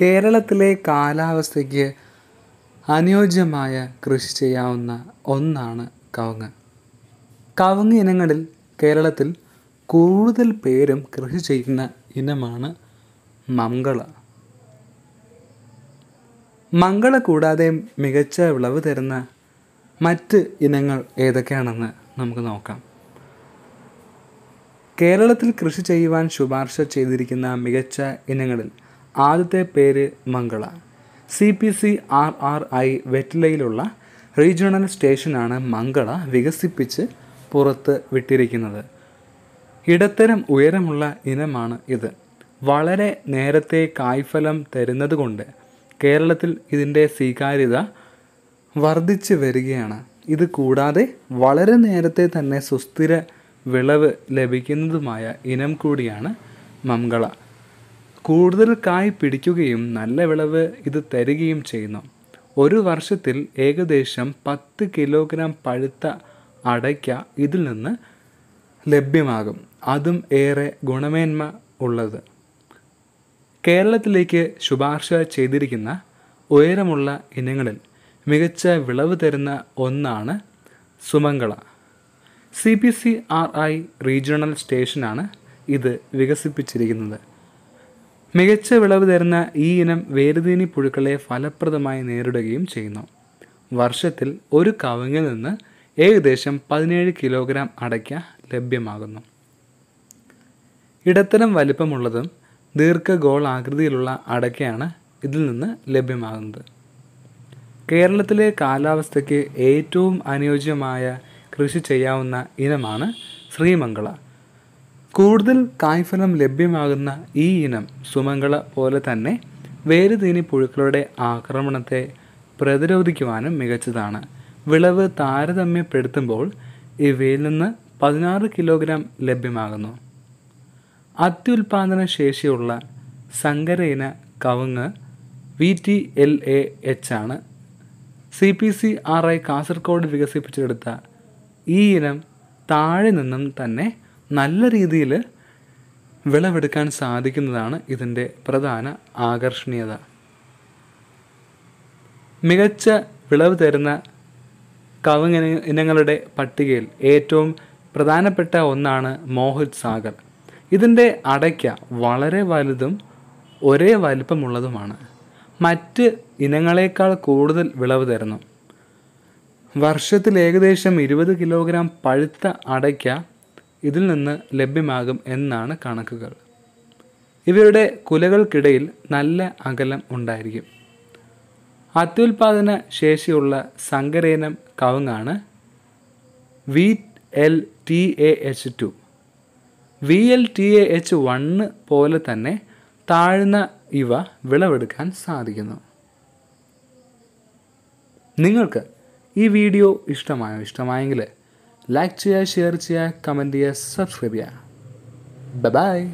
കേരളത്തിലെ കാലാവസ്ഥയ്ക്ക് അനുയോജ്യമായ കൃഷി ചെയ്യാവുന്ന ഒന്നാണ് കവുങ്ങ് കവുങ്ങ് ഇനങ്ങളിൽ കേരളത്തിൽ കൂടുതൽ പേരും കൃഷി ചെയ്യുന്ന ഇനമാണ് മംഗള മംഗള കൂടാതെ മികച്ച വിളവ് തരുന്ന മറ്റ് ഇനങ്ങൾ ഏതൊക്കെയാണെന്ന് നമുക്ക് നോക്കാം കേരളത്തിൽ കൃഷി ചെയ്യുവാൻ ശുപാർശ ചെയ്തിരിക്കുന്ന മികച്ച ഇനങ്ങളിൽ ആദ്യത്തെ പേര് Mangala C P C R R I വെറ്റിലയിലുള്ള റീജിയണൽ സ്റ്റേഷനാണ് മംഗള വികസിപ്പിച്ച് പുറത്ത് വിട്ടിരിക്കുന്നത് ഇടത്തരം ഉയരമുള്ള ഇനമാണ് ഇത് വളരെ നേരത്തെ കായ്ഫലം തരുന്നതുകൊണ്ട് കേരളത്തിൽ ഇതിൻ്റെ സ്വീകാര്യത വർദ്ധിച്ചു വരികയാണ് ഇത് കൂടാതെ വളരെ നേരത്തെ തന്നെ സുസ്ഥിര വിളവ് ലഭിക്കുന്നതുമായ ഇനം കൂടിയാണ് മംഗള കൂടുതൽ കായ് പിടിക്കുകയും നല്ല വിളവ് ഇത് തരികയും ചെയ്യുന്നു ഒരു വർഷത്തിൽ ഏകദേശം പത്ത് കിലോഗ്രാം പഴുത്ത അടയ്ക്ക ഇതിൽ നിന്ന് ലഭ്യമാകും അതും ഏറെ ഗുണമേന്മ ഉള്ളത് കേരളത്തിലേക്ക് ശുപാർശ ചെയ്തിരിക്കുന്ന ഉയരമുള്ള ഇനങ്ങളിൽ മികച്ച വിളവ് തരുന്ന ഒന്നാണ് Sumangala C P C R I regional സ്റ്റേഷനാണ് ഇത് വികസിപ്പിച്ചിരിക്കുന്നത് മികച്ച വിളവ് തരുന്ന ഈ ഇനം വേരുതീനി പുഴുക്കളെ ഫലപ്രദമായി നേരിടുകയും ചെയ്യുന്നു വർഷത്തിൽ ഒരു കവുങ്ങിൽ നിന്ന് ഏകദേശം പതിനേഴ് കിലോഗ്രാം അടയ്ക്ക ലഭ്യമാകുന്നു ഇടത്തരം വലിപ്പമുള്ളതും ദീർഘഗോളാകൃതിയിലുള്ള അടയ്ക്കയാണ് ഇതിൽ നിന്ന് ലഭ്യമാകുന്നത് കേരളത്തിലെ കാലാവസ്ഥയ്ക്ക് ഏറ്റവും അനുയോജ്യമായ കൃഷി ചെയ്യാവുന്ന ഇനമാണ് ശ്രീമംഗള കൂടുതൽ കായ്ഫലം ലഭ്യമാകുന്ന ഈ ഇനം സുമംഗള പോലെ തന്നെ വേരുതീനി പുഴുക്കളുടെ ആക്രമണത്തെ പ്രതിരോധിക്കുവാനും മികച്ചതാണ് വിളവ് താരതമ്യപ്പെടുത്തുമ്പോൾ ഇവയിൽ നിന്ന് പതിനാറ് കിലോഗ്രാം ലഭ്യമാകുന്നു അത്യുൽപാദന ശേഷിയുള്ള സങ്കരയിന കവുങ്ങ് V T L A H ആണ് C P C R I Kasaragod വികസിപ്പിച്ചെടുത്ത ഈ ഇനം താഴെ നിന്നും തന്നെ നല്ല രീതിയിൽ വിളവെടുക്കാൻ സാധിക്കുന്നതാണ് ഇതിൻ്റെ പ്രധാന ആകർഷണീയത മികച്ച വിളവ് തരുന്ന കവുങ്ങ് ഇനങ്ങളുടെ പട്ടികയിൽ ഏറ്റവും പ്രധാനപ്പെട്ട ഒന്നാണ് മോഹിത് സാഗർ ഇതിൻ്റെ അടയ്ക്ക വളരെ വലുതും ഒരേ വലിപ്പമുള്ളതുമാണ് മറ്റ് ഇനങ്ങളെക്കാൾ കൂടുതൽ വിളവ് തരുന്നു വർഷത്തിൽ ഏകദേശം ഇരുപത് കിലോഗ്രാം പഴുത്ത അടയ്ക്ക ഇതിൽ നിന്ന് ലഭ്യമാകും എന്നാണ് കണക്കുകൾ ഇവരുടെ കുലകൾക്കിടയിൽ നല്ല അകലം ഉണ്ടായിരിക്കും അത്യുൽപാദന ശേഷിയുള്ള സങ്കരേനം കവുങ്ങാണ് V L T A H two V L T A H one പോലെ തന്നെ താഴ്ന്ന ഇവ വിളവെടുക്കാൻ സാധിക്കുന്നു നിങ്ങൾക്ക് ഈ വീഡിയോ ഇഷ്ടമായോ ഇഷ്ടമായെങ്കിൽ ലൈക്ക് ചെയ്യുക ഷെയർ ചെയ്യുക കമൻറ്റ് ചെയ്യുക സബ്സ്ക്രൈബ് ചെയ്യുക ബൈ